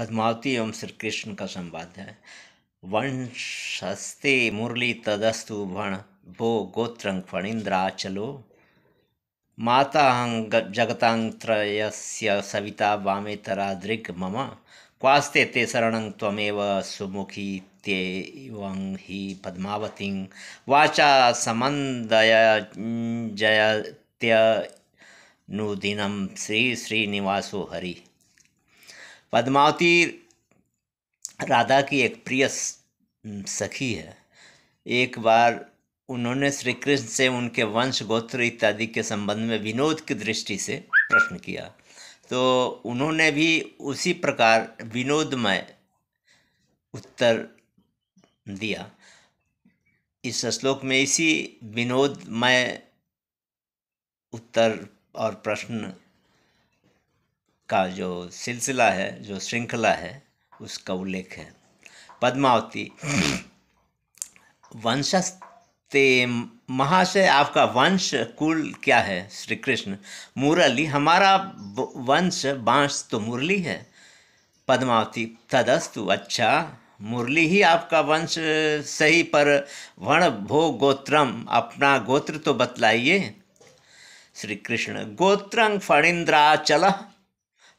पद्मावती एवं श्री कृष्ण का संवाद है वंशस्ते मुरली तदस्तु भण भो गोत्रं फणीन्द्राचलो माताहं जगतांत्रयस्य सविता वामेतरा दृग मम क्वास्ते ते शरण त्वमेव सुमुखी ते हि पद्मावती वाचा समन्दय श्री श्रीश्रीनिवासो हरि पद्मावती राधा की एक प्रिय सखी है एक बार उन्होंने श्री कृष्ण से उनके वंश गोत्र इत्यादि के संबंध में विनोद की दृष्टि से प्रश्न किया तो उन्होंने भी उसी प्रकार विनोदमय उत्तर दिया इस श्लोक में इसी विनोदमय उत्तर और प्रश्न का जो सिलसिला है जो श्रृंखला है उसका उल्लेख है पद्मावती वंशस्ते महाशय आपका वंश कुल क्या है श्री कृष्ण मुरली हमारा वंश बांस तो मुरली है पद्मावती तदस्तु अच्छा मुरली ही आपका वंश सही पर वर्ण भो गोत्रम अपना गोत्र तो बतलाइए श्री कृष्ण फणिंद्रा फणिंद्राचल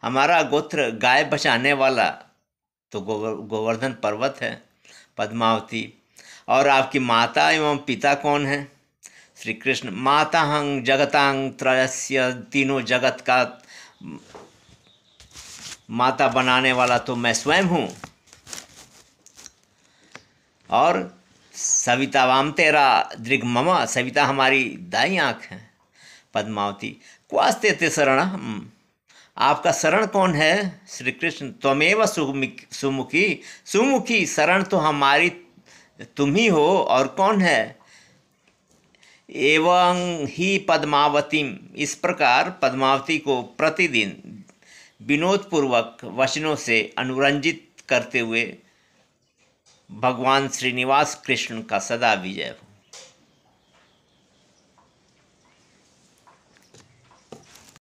हमारा गोत्र गाय बचाने वाला तो गोवर गोवर्धन पर्वत है पद्मावती और आपकी माता एवं पिता कौन है श्री कृष्ण हंग जगतांग त्रयस्य तीनों जगत का माता बनाने वाला तो मैं स्वयं हूँ और सविता वाम तेरा दृग ममा सविता हमारी दाई आँख है पद्मावती क्वास्ते ते शरण आपका शरण कौन है श्री कृष्ण त्वमेव सुमुखी सुमुखी शरण तो हमारी तुम ही हो और कौन है एवं ही पद्मावती इस प्रकार पद्मावती को प्रतिदिन विनोदपूर्वक वचनों से अनुरंजित करते हुए भगवान श्रीनिवास कृष्ण का सदा विजय हो